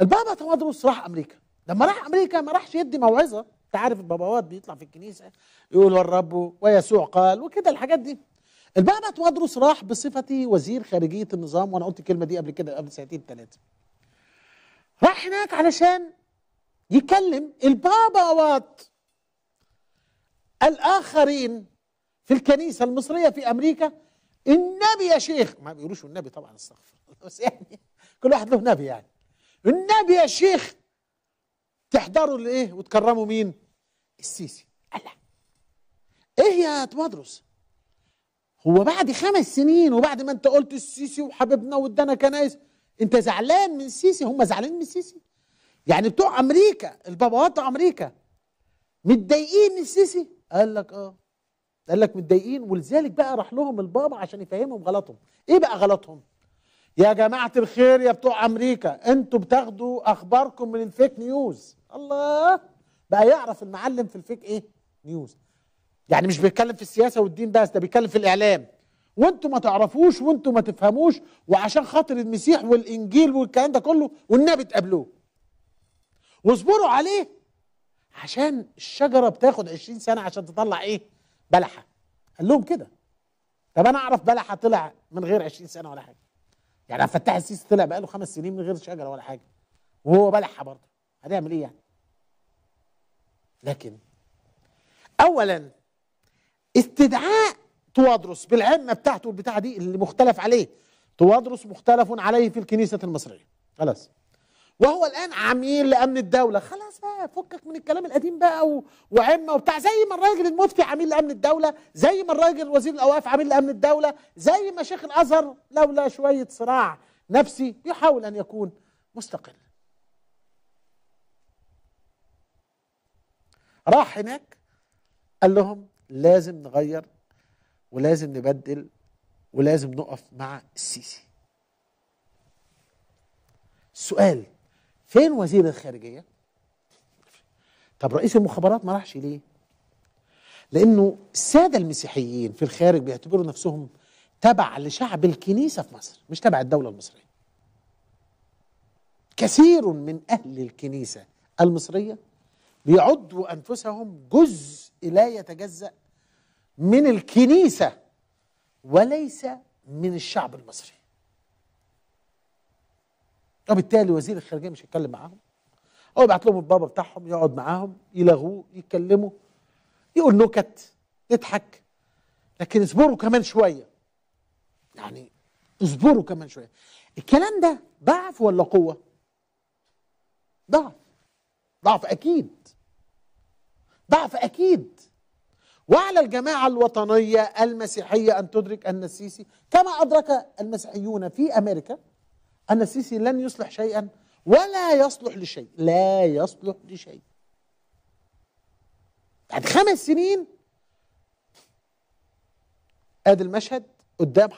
البابا تواضعه راح امريكا لما راح امريكا ما راحش يدي موعظه انت عارف الباباوات بيطلع في الكنيسه يقول والرب ويسوع قال وكده الحاجات دي البابا تواضروس راح بصفتي وزير خارجيه النظام وانا قلت الكلمه دي قبل كده قبل سنتين ثلاثه راح هناك علشان يكلم الباباوات الاخرين في الكنيسه المصريه في امريكا النبي يا شيخ ما بيقولوش النبي طبعا استغفر بس يعني كل واحد له نبي يعني النبي يا شيخ تحضروا لايه وتكرموا مين السيسي لك ايه يا تمدرس هو بعد خمس سنين وبعد ما انت قلت السيسي وحبيبنا وادانا كنايس انت زعلان من السيسي هم زعلانين من السيسي يعني بتوع امريكا الباباوات امريكا متضايقين من السيسي قال لك اه قال لك متضايقين ولذلك بقى راح لهم البابا عشان يفهمهم غلطهم ايه بقى غلطهم يا جماعة الخير يا بتوع أمريكا أنتوا بتاخدوا أخباركم من الفيك نيوز الله بقى يعرف المعلم في الفيك إيه نيوز يعني مش بيتكلم في السياسة والدين بس ده بيتكلم في الإعلام وانتوا ما تعرفوش وانتوا ما تفهموش وعشان خاطر المسيح والإنجيل والكلام ده كله والنبي تقابلوه واصبروا عليه عشان الشجرة بتاخد 20 سنة عشان تطلع إيه بلحة قال لهم كده طب أنا أعرف بلحة طلع من غير 20 سنة ولا حاجة يعني عبد الفتاح السيسي طلع بقاله خمس سنين من غير شجره ولا حاجه وهو بلحه برضه هنعمل ايه يعني؟ لكن اولا استدعاء توادرس بالعمه بتاعته البتاعه دي اللي مختلف عليه توادرس مختلف عليه في الكنيسه المصريه خلاص وهو الان عميل لامن الدوله خلاص بقى فكك من الكلام القديم بقى و... وعمه وبتاع زي ما الراجل المفتي عميل لامن الدوله زي ما الراجل وزير الاوقاف عميل لامن الدوله زي ما شيخ الازهر لولا شويه صراع نفسي يحاول ان يكون مستقل راح هناك قال لهم لازم نغير ولازم نبدل ولازم نقف مع السيسي سؤال فين وزير الخارجية؟ طب رئيس المخابرات ما راحش ليه؟ لأنه السادة المسيحيين في الخارج بيعتبروا نفسهم تبع لشعب الكنيسة في مصر مش تبع الدولة المصرية كثير من أهل الكنيسة المصرية بيعدوا أنفسهم جزء لا يتجزأ من الكنيسة وليس من الشعب المصري وبالتالي وزير الخارجيه مش هيتكلم معاهم او يبعت لهم البابا بتاعهم يقعد معاهم يلغوه يتكلموا يقول نكت يضحك لكن اصبروا كمان شويه يعني اصبروا كمان شويه الكلام ده ضعف ولا قوه ضعف ضعف اكيد ضعف اكيد وعلى الجماعه الوطنيه المسيحيه ان تدرك ان السيسي كما ادرك المسيحيون في امريكا أن السيسي لن يصلح شيئا ولا يصلح لشيء لا يصلح لشيء بعد خمس سنين ادي المشهد قدام